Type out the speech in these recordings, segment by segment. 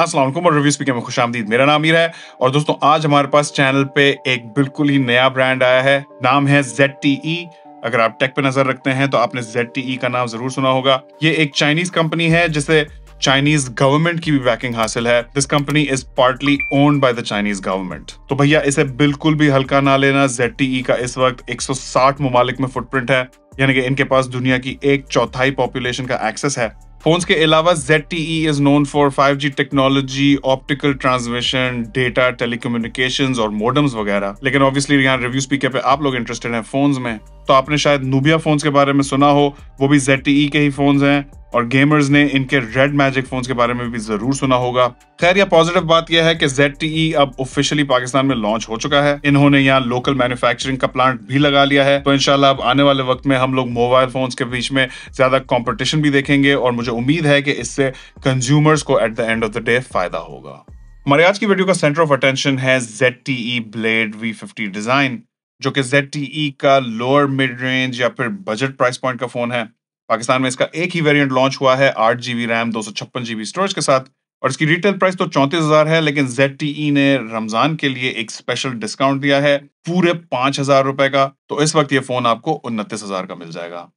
असलम और पी के मैं खुश आमदीद मेरा नाम ही है और दोस्तों आज हमारे पास चैनल पे एक बिल्कुल ही नया ब्रांड आया है नाम है जेड e। अगर आप टेक पे नजर रखते हैं तो आपने जेड e का नाम जरूर सुना होगा ये एक चाइनीज कंपनी है जिसे चाइनीज गवर्नमेंट की भी बैकिंग हासिल है this company is partly owned by the Chinese government तो भैया इसे बिल्कुल भी हल्का ना लेना जेड e का इस वक्त 160 ममालिक में फुटप्रिंट है यानी कि इनके पास दुनिया की एक चौथाई पॉपुलेशन का एक्सेस है फोन्स के अलावा Z T E is known for five G technology optical transmission data telecommunication और मोडम्स वगैरह लेकिन ऑब्वियसली यहाँ रिव्यू स्पीकर पे आप लोग इंटरेस्टेड हैं फोन्स में तो आपने शायद नुबिया फोन्स के बारे में सुना हो वो भी जेड टी ई के ही फोन्स हैं और गेमर्स ने इनके रेड मैजिक फोन्स के बारे में भी जरूर सुना होगा खैर यह पॉजिटिव बात यह है कि ZTE अब ऑफिशियली पाकिस्तान में लॉन्च हो चुका है इन्होंने यहाँ लोकल मैन्युफैक्चरिंग का प्लांट भी लगा लिया है तो इनशाला अब आने वाले वक्त में हम लोग मोबाइल फोन्स के बीच में ज्यादा कॉम्पिटिशन भी देखेंगे और मुझे उम्मीद है कि इससे कंज्यूमर्स को at the end of the day फायदा होगा हमारे आज की वीडियो का सेंटर ऑफ अटेंशन है ZTE ब्लेड V50 डिजाइन जो कि ZTE का लोअर मिड रेंज या फिर बजट प्राइस पॉइंट का फोन है पाकिस्तान में इसका एक ही वेरिएंट लॉन्च हुआ है आठ जीबी रैम दो सौ छप्पन जीबी स्टोरेज के साथ और इसकी रिटेल प्राइस तो चौंतीस हजार है लेकिन जेड e ने रमजान के लिए एक स्पेशल डिस्काउंट दिया है पूरे पांच हजार रुपए का तो इस वक्त ये फोन आपको उनतीस हजार का मिल जाएगा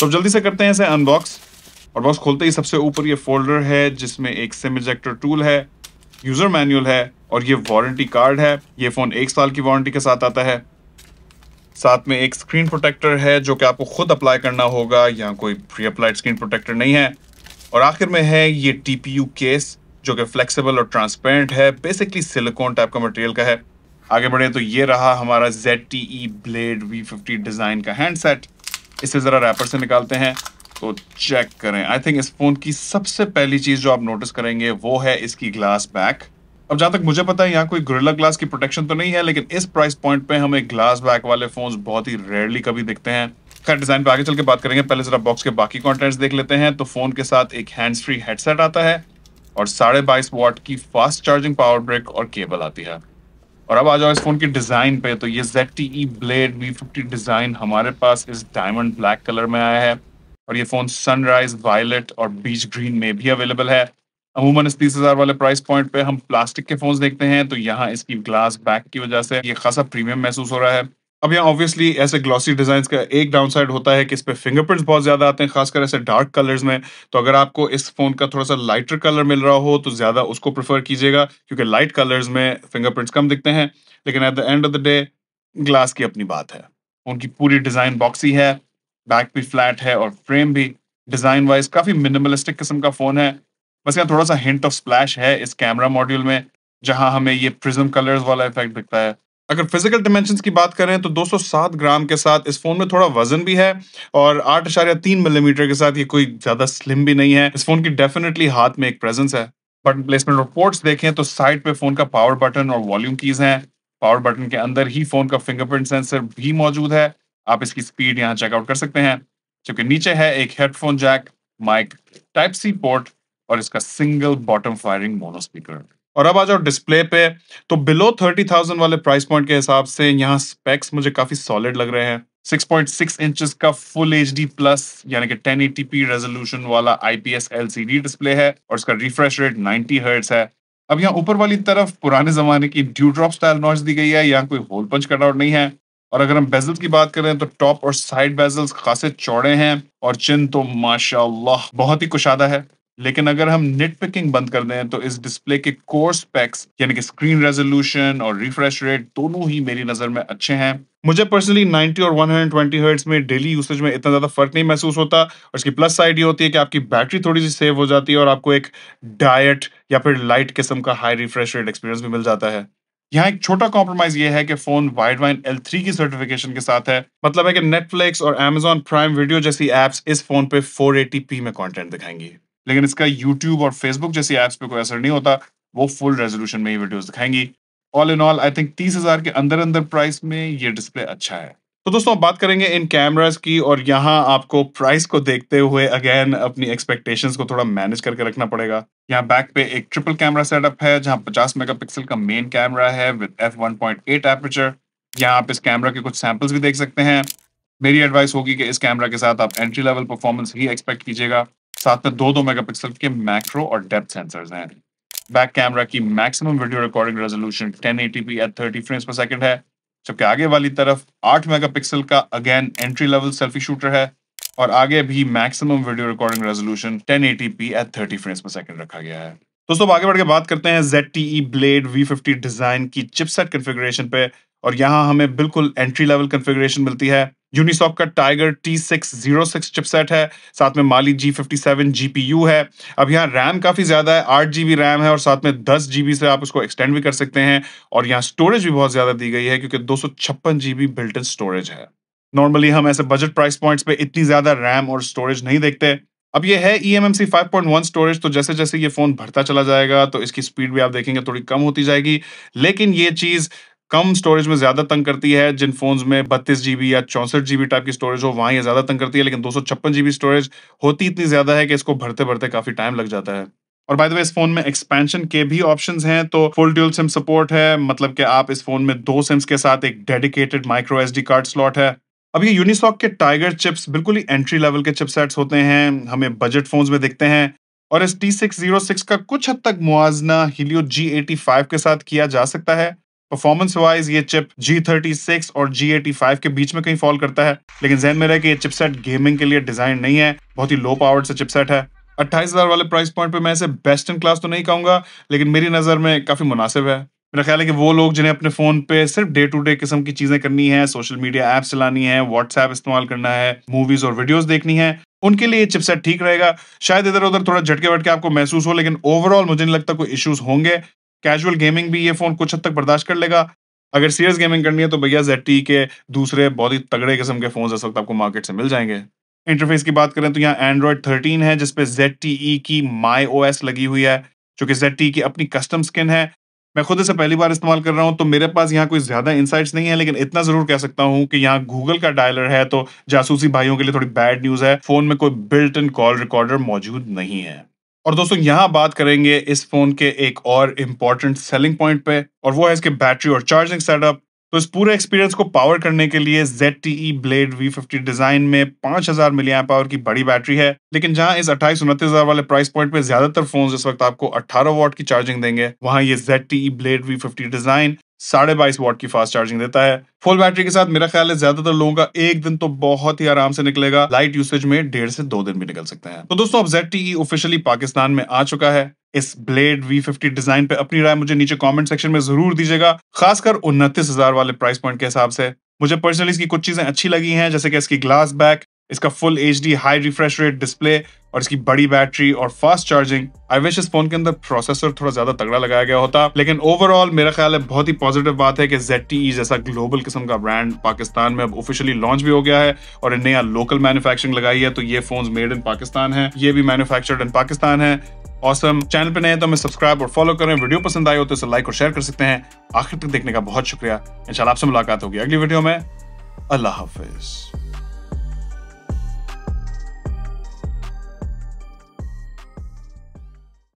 तो जल्दी से करते हैं इसे अनबॉक्स और बॉक्स खोलते ही सबसे ऊपर ये फोल्डर है जिसमें एक सिम इजेक्टर टूल है यूजर मैनुअल है और ये वारंटी कार्ड है ये फोन एक साल की वारंटी के साथ आता है साथ में एक स्क्रीन प्रोटेक्टर है जो कि आपको खुद अप्लाई करना होगा यहाँ कोई प्री अप्लाइड स्क्रीन प्रोटेक्टर नहीं है और आखिर में है ये टी केस जो कि फ्लेक्सिबल और ट्रांसपेरेंट है बेसिकली सिलिकॉन टाइप का मटेरियल का है आगे बढ़े तो ये रहा हमारा Z T E blade V fifty design का हैंडसेट इसे ज़रा रैपर से निकालते हैं तो चेक करें आई थिंक इस फ़ोन की सबसे पहली चीज़ जो आप नोटिस करेंगे वो है इसकी ग्लास बैक अब जहाँ तक मुझे पता है यहाँ कोई गोरिल्ला ग्लास की प्रोटेक्शन तो नहीं है लेकिन इस प्राइस पॉइंट पे हमें ग्लास बैक वाले फोन बहुत ही रेयरली कभी दिखते हैं खैर डिजाइन पे आगे चल के बात करेंगे पहले जरा बॉक्स के बाकी कॉन्टेंट्स देख लेते हैं तो फोन के साथ एक हैंड्स फ्री हेडसेट आता है और साढ़े बाईस वॉट की फास्ट चार्जिंग पावर ब्रेक और केबल आती है और अब आ जाओ इस फोन की डिजाइन पे तो ये Z T E blade V fifty design हमारे पास इस डायमंड ब्लैक कलर में आया है और ये फोन सनराइज वायलेट और बीच ग्रीन में भी अवेलेबल है अमूमन इस तीस हजार वाले प्राइस पॉइंट पे हम प्लास्टिक के फोन देखते हैं तो यहाँ इसकी ग्लास बैक की वजह से ये खासा प्रीमियम महसूस हो रहा है अब यहाँ ऑब्वियसली ऐसे ग्लॉसी डिजाइन का एक डाउन साइड होता है कि इस पर फिंगरप्रिंट्स बहुत ज्यादा आते हैं खासकर ऐसे डार्क कलर्स में तो अगर आपको इस फोन का थोड़ा सा लाइटर कलर मिल रहा हो तो ज्यादा उसको प्रेफर कीजिएगा क्योंकि लाइट कलर्स में फिंगरप्रिंट्स कम दिखते हैं लेकिन at the end of the day glass की अपनी बात है उनकी पूरी डिजाइन बॉक्सी है बैक भी फ्लैट है और फ्रेम भी डिजाइन वाइज काफी मिनिमलिस्टिक किस्म का फोन है बस यहाँ थोड़ा सा हिंट ऑफ स्प्लैश है इस कैमरा मॉड्यूल में जहाँ हमें ये प्रिज्म कलर्स वाला इफेक्ट दिखता है अगर फिजिकल डिमेंशन की बात करें तो 207 ग्राम के साथ इस फोन में थोड़ा वजन भी है और आठ अशारिया तीन मिलीमीटर के साथ ये कोई ज्यादा स्लिम भी नहीं है इस फोन की डेफिनेटली हाथ में एक प्रेजेंस है बटन प्लेसमेंट रिपोर्ट्स देखें तो साइड पे फोन का पावर बटन और वॉल्यूम कीज हैं पावर बटन के अंदर ही फोन का फिंगरप्रिंट सेंसर भी मौजूद है आप इसकी स्पीड यहाँ चेकआउट कर सकते हैं जबकि नीचे है एक headphone jack mic type C port और इसका single bottom firing mono speaker और अब आ जाओ डिस्प्ले पे तो बिलो थर्टी थाउजेंड वाले प्राइस पॉइंट के हिसाब से यहाँ स्पेक्स मुझे काफी सॉलिड लग रहे हैं 6.6 इंचेस का फुल एच डी प्लस यानी कि 1080p रेजोल्यूशन वाला आईपीएस एलसीडी डिस्प्ले है और इसका रिफ्रेश रेट 90 हर्ट है अब यहाँ ऊपर वाली तरफ पुराने जमाने की ड्यू ड्रॉप स्टाइल नॉच दी गई है यहाँ कोई होल पंच कटआउट नहीं है और अगर हम बेजल की बात करें तो टॉप और साइड बेजल्स खासे चौड़े हैं और चिन तो माशाल्लाह बहुत ही कुशादा है लेकिन अगर हम नेट पिकिंग बंद कर दें तो इस डिस्प्ले के कोर स्पेक्स यानी कि स्क्रीन रेजोल्यूशन और रिफ्रेश रेट दोनों ही मेरी नजर में अच्छे हैं मुझे पर्सनली 90 और 120 हर्ट्स में डेली यूसेज में इतना ज़्यादा फर्क नहीं महसूस होता और इसकी प्लस साइड ये होती है कि आपकी बैटरी थोड़ी सी सेव हो जाती है और आपको एक डायट या फिर लाइट किस्म का हाई रिफ्रेश रेट एक्सपीरियंस भी मिल जाता है यहाँ एक छोटा कॉम्प्रोमाइज ये है कि phone Widevine L three की सर्टिफिकेशन के साथ है मतलब है कि नेटफ्लिक्स और अमेजॉन प्राइम वीडियो जैसी एप्स इस फोन पे 480p में कंटेंट दिखाएंगी लेकिन इसका यूट्यूब और फेसबुक जैसी ऐप्स पे कोई असर नहीं होता वो फुल रेजोल्यूशन में ही वीडियोस दिखाएंगी all in all I think तीस हजार के अंदर अंदर प्राइस में ये डिस्प्ले अच्छा है तो दोस्तों बात करेंगे इन कैमराज की और यहाँ आपको प्राइस को देखते हुए अगेन अपनी एक्सपेक्टेशंस को थोड़ा मैनेज करके रखना पड़ेगा यहाँ बैक पे एक ट्रिपल कैमरा सेटअप है जहाँ 50 मेगापिक्सल का मेन कैमरा है with F one point eight aperture यहाँ आप इस कैमरा के कुछ सैंपल्स भी देख सकते हैं मेरी एडवाइस होगी कि इस कैमरा के साथ आप एंट्री लेवल परफॉर्मेंस ही एक्सपेक्ट कीजिएगा साथ में दो दो मेगापिक्सल के मैक्रो और डेप्थ सेंसर्स हैं बैक कैमरा की maximum video recording resolution 1080p at 30 frames per second है जबकि आगे वाली तरफ 8 मेगापिक्सल का again entry level selfie shooter है और आगे भी maximum video recording resolution 1080p at 30 frames per second रखा गया है दोस्तों आगे बढ़ के बात करते हैं ZTE Blade V50 डिजाइन की चिपसेट कॉन्फ़िगरेशन पे और यहाँ हमें बिल्कुल एंट्री लेवल कन्फिग्रेशन मिलती है यूनिसॉक का tiger T six zero chipset है साथ में Mali G GPU P U है अब यहाँ रैम काफ़ी ज़्यादा है आठ जी बी रैम है और साथ में दस जी बी से आप उसको एक्सटेंड भी कर सकते हैं और यहाँ स्टोरेज भी बहुत ज़्यादा दी गई है क्योंकि दो सौ छप्पन G B built in storage है नॉर्मली हम ऐसे बजट प्राइस पॉइंट्स पे इतनी ज़्यादा रैम और स्टोरेज नहीं देखते अब ये है E M M C five point one storage तो जैसे जैसे ये फ़ोन भरता चला जाएगा तो इसकी स्पीड भी आप देखेंगे थोड़ी कम होती जाएगी लेकिन ये चीज़ कम स्टोरेज में ज्यादा तंग करती है जिन फोन्स में बत्तीस जीबी या चौंसठ जीबी टाइप की स्टोरेज हो वहाँ ये ज्यादा तंग करती है लेकिन दो जीबी स्टोरेज होती इतनी ज्यादा है कि इसको भरते भरते काफी टाइम लग जाता है और बाय द वे इस फोन में एक्सपेंशन के भी ऑप्शंस हैं तो फुल ड्यूल सिम सपोर्ट है मतलब कि आप इस फोन में दो सिम्स के साथ एक dedicated micro D card slot है अब ये यूनिसॉक के टाइगर चिप्स बिल्कुल ही एंट्री लेवल के चिपसेट्स होते हैं हमें बजट फोन्स में दिखते हैं और इस टी सिक्स जीरो सिक्स का कुछ हद तक मुआजना हीलियो जी एटी फाइव के साथ किया जा सकता है परफॉर्मेंस वाइज ये चिप G36 और G85 के बीच में कहीं फॉल करता है लेकिन जहन में रहे कि ये चिपसेट गेमिंग के लिए डिजाइन नहीं है बहुत ही लो पावर्ड से चिपसेट है अट्ठाईस हजार वाले प्राइस पॉइंट पे मैं इसे बेस्ट इन क्लास तो नहीं कहूंगा लेकिन मेरी नज़र में काफ़ी मुनासिब है मेरा ख्याल है कि वो लोग जिन्हें अपने फ़ोन पे सिर्फ डे टू डे किस्म की चीज़ें करनी है सोशल मीडिया ऐप्स चलानी है व्हाट्सएप इस्तेमाल करना है मूवीज़ और वीडियोज देखनी है उनके लिए चिपसेट ठीक रहेगा शायद इधर उधर थोड़ा झटके वटके आपको महसूस हो लेकिन ओवरऑल मुझे नहीं लगता कोई इश्यूज होंगे कैजुअल गेमिंग भी ये फोन कुछ हद तक बर्दाश्त कर लेगा अगर सीरियस गेमिंग करनी है तो भैया जेड e के दूसरे बहुत ही तगड़े किस्म के फोन इस वक्त आपको मार्केट से मिल जाएंगे इंटरफेस की बात करें तो यहाँ एंड्रॉयड 13 है जिसपे जेड e की माई ओ लगी हुई है जो कि जेड e की अपनी कस्टम स्किन है मैं खुद इसे पहली बार इस्तेमाल कर रहा हूँ तो मेरे पास यहाँ कोई ज्यादा इंसाइट्स नहीं है लेकिन इतना जरूर कह सकता हूँ कि यहाँ गूगल का डायलर है तो जासूसी भाइयों के लिए थोड़ी बैड न्यूज है फोन में कोई बिल्ट इन कॉल रिकॉर्डर मौजूद नहीं है और दोस्तों यहाँ बात करेंगे इस फोन के एक और इम्पोर्टेंट सेलिंग पॉइंट पे और वो है इसके बैटरी और चार्जिंग सेटअप तो इस पूरे एक्सपीरियंस को पावर करने के लिए ZTE ब्लेड V50 डिजाइन में 5000 हजार मिलियन पावर की बड़ी बैटरी है लेकिन जहां इस अट्ठाईस उनतीस हजार वाले प्राइस पॉइंट पे ज्यादातर फोन्स इस वक्त आपको 18 वॉट की चार्जिंग देंगे वहां ये ZTE ब्लेड V50 डिजाइन साढ़े बाईस वॉट की फास्ट चार्जिंग देता है फुल बैटरी के साथ मेरा ख्याल है ज्यादातर लोगों का एक दिन तो बहुत ही आराम से निकलेगा लाइट यूसेज में डेढ़ से दो दिन भी निकल सकते हैं तो दोस्तों अब जेड ऑफिशियली e पाकिस्तान में आ चुका है इस ब्लेड V50 डिजाइन पे अपनी राय मुझे नीचे कमेंट सेक्शन में जरूर दीजिएगा खासकर उनतीस हजार वाले प्राइस पॉइंट के हिसाब से मुझे पर्सनली इसकी कुछ चीजें अच्छी लगी हैं जैसे कि इसकी ग्लास बैक इसका full H D high refresh rate display और इसकी बड़ी बैटरी और फास्ट चार्जिंग आई विश इस फोन के अंदर प्रोसेसर थोड़ा ज्यादा तगड़ा लगाया गया होता लेकिन ओवरऑल मेरा ख्याल है बहुत ही पॉजिटिव बात है कि ZTE जैसा ग्लोबल किस्म का ब्रांड पाकिस्तान में अब ऑफिशियली लॉन्च भी हो गया है और नया लोकल मैन्युफैक्चरिंग लगाई है तो ये फोन मेड इन पाकिस्तान है ये भी मैन्युफैक्चर्ड इन पाकिस्तान है ऑसम चैनल पे नए तो हमें सब्सक्राइब और फॉलो करें वीडियो पसंद आए हो तो इसे लाइक और शेयर कर सकते हैं आखिर तक देखने का बहुत शुक्रिया इंशाल्लाह आपसे मुलाकात होगी अगली वीडियो में अल्लाह हाफिज़